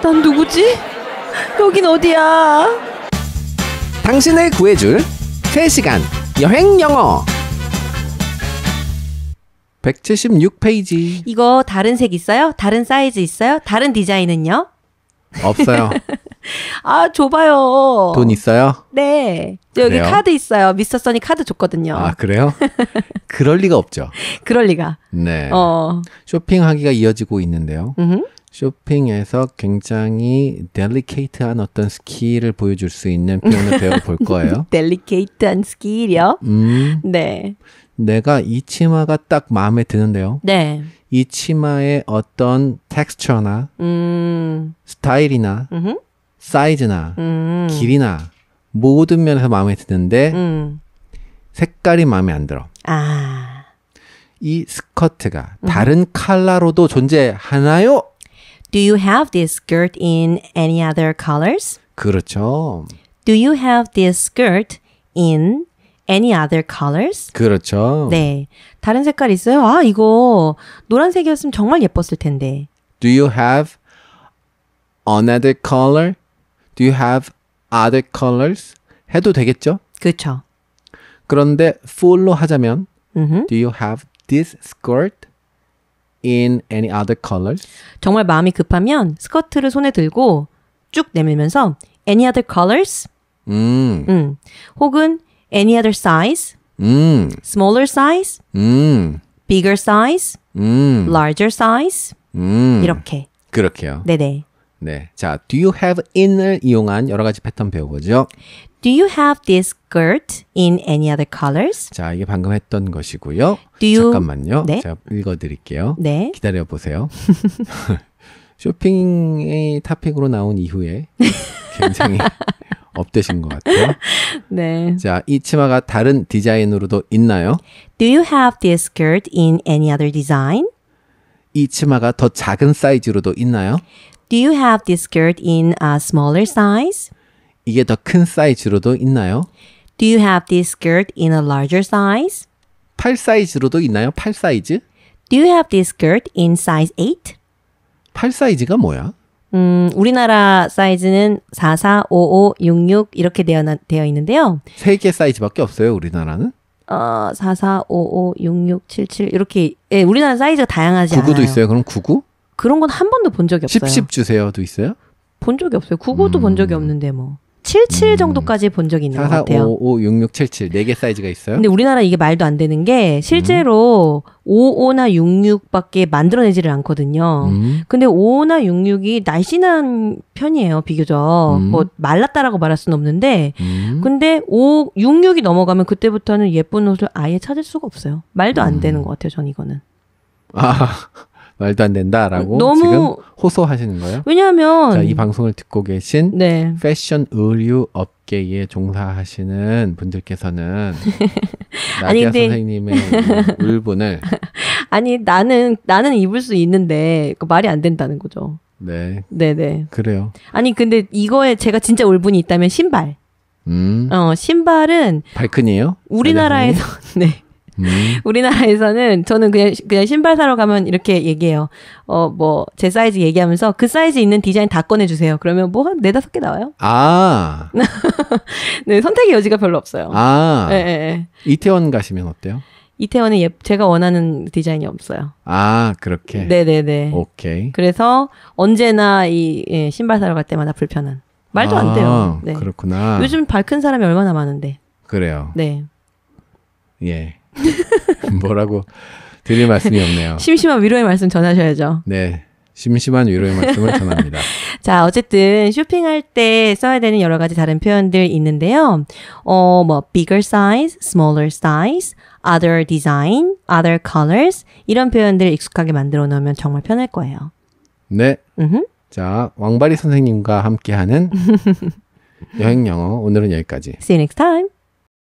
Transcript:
난 누구지? 여긴 어디야? 당신을 구해줄 3시간 여행 영어 176페이지 이거 다른 색 있어요? 다른 사이즈 있어요? 다른 디자인은요? 없어요. 아, 줘봐요. 돈 있어요? 네. 여기 그래요? 카드 있어요. 미스터 써니 카드 줬거든요. 아, 그래요? 그럴 리가 없죠. 그럴 리가. 네. 어. 쇼핑하기가 이어지고 있는데요. 음흠. 쇼핑에서 굉장히 델리케이트한 어떤 스킬을 보여줄 수 있는 표현을 배워볼 거예요. 델리케이트한 스킬이요? 음, 네. 내가 이 치마가 딱 마음에 드는데요. 네. 이 치마의 어떤 텍스처나 음. 스타일이나 음흠. 사이즈나 음. 길이나 모든 면에서 마음에 드는데 음. 색깔이 마음에 안 들어. 아. 이 스커트가 음. 다른 컬러로도 존재하나요? Do you have this skirt in any other colors? 그렇죠. Do you have this skirt in any other colors? 그렇죠. 네. 다른 색깔 있어요? 아, 이거 노란색이었으면 정말 예뻤을 텐데. Do you have another color? Do you have other colors? 해도 되겠죠? 그렇죠. 그런데 full로 하자면 mm-hmm. Do you have this skirt? in any other colors? 정말 마음이 급하면 스커트를 손에 들고 쭉 내밀면서 any other colors? 음. 음. 혹은 any other size? 음. smaller size? 음. bigger size? 음. larger size? 음. 이렇게. 그렇게요. 네네. 네. 자, do you have in을 이용한 여러 가지 패턴 배워보죠. Do you have this skirt in any other colors? 자, 이게 방금 했던 것이고요. Do you... 잠깐만요. 네? 제가 읽어 드릴게요. 네. 기다려 보세요. 쇼핑의 탑픽으로 나온 이후에 굉장히 업되신 것 같아요. 네. 자, 이 치마가 다른 디자인으로도 있나요? Do you have this skirt in any other design? 이 치마가 더 작은 사이즈로도 있나요? Do you have this skirt in a smaller size? 이게 더 큰 사이즈로도 있나요? Do you have this skirt in a larger size? 팔 사이즈로도 있나요? 팔 사이즈? Do you have this skirt in size 8? 팔 사이즈가 뭐야? 음, 우리나라 사이즈는 44, 55, 66 이렇게 되어, 되어 있는데요. 세 개 사이즈밖에 없어요, 우리나라는? 어, 44, 55, 66, 77 이렇게 예, 우리나라 사이즈가 다양하지 99도 않아요. 99도 있어요. 그럼 99? 그런 건 한 번도 본 적이 없어요. 10, 10 주세요도 있어요? 본 적이 없어요. 99도 음. 본 적이 음. 없는데 뭐. 77 음. 정도까지 본 적이 있는 4, 4, 것 같아요. 5, 5, 6, 6, 7, 7. 4개 사이즈가 있어요? 근데 우리나라 이게 말도 안 되는 게 실제로 음. 55나 66밖에 만들어내지를 않거든요. 음. 근데 55나 66이 날씬한 편이에요, 비교적. 음. 뭐 말랐다라고 말할 수는 없는데 음. 근데 5, 66이 넘어가면 그때부터는 예쁜 옷을 아예 찾을 수가 없어요. 말도 안 음. 되는 것 같아요, 전 이거는. 아. 말도 안 된다라고 음, 너무... 지금 호소하시는 거예요? 왜냐하면 자, 이 방송을 듣고 계신 네. 패션 의류 업계에 종사하시는 분들께서는 아니, 나디아 근데... 선생님의 울분을 아니 나는 나는 입을 수 있는데 그 말이 안 된다는 거죠. 네. 네네. 그래요. 아니 근데 이거에 제가 진짜 울분이 있다면 신발. 음. 어 신발은 발끈이에요? 우리나라에서 네. 음. 우리나라에서는 저는 그냥 그냥 신발 사러 가면 이렇게 얘기해요. 어 뭐 제 사이즈 얘기하면서 그 사이즈 있는 디자인 다 꺼내 주세요. 그러면 뭐 한 네다섯 개 나와요. 아. 네, 선택의 여지가 별로 없어요. 아. 예, 예, 예. 이태원 가시면 어때요? 이태원은 예, 제가 원하는 디자인이 없어요. 아, 그렇게? 네네네. 네, 네. 오케이. 그래서 언제나 이 예, 신발 사러 갈 때마다 불편한. 말도 아, 안 돼요. 아, 네. 그렇구나. 요즘 발 큰 사람이 얼마나 많은데. 그래요. 네. 예. 뭐라고 드릴 말씀이 없네요. 심심한 위로의 말씀 전하셔야죠. 네. 심심한 위로의 말씀을 전합니다. 자, 어쨌든 쇼핑할 때 써야 되는 여러 가지 다른 표현들 있는데요. 어, 뭐 bigger size, smaller size, other design, other colors 이런 표현들을 익숙하게 만들어 놓으면 정말 편할 거예요. 네. 자, 왕바리 선생님과 함께하는 여행 영어 오늘은 여기까지. See you next time.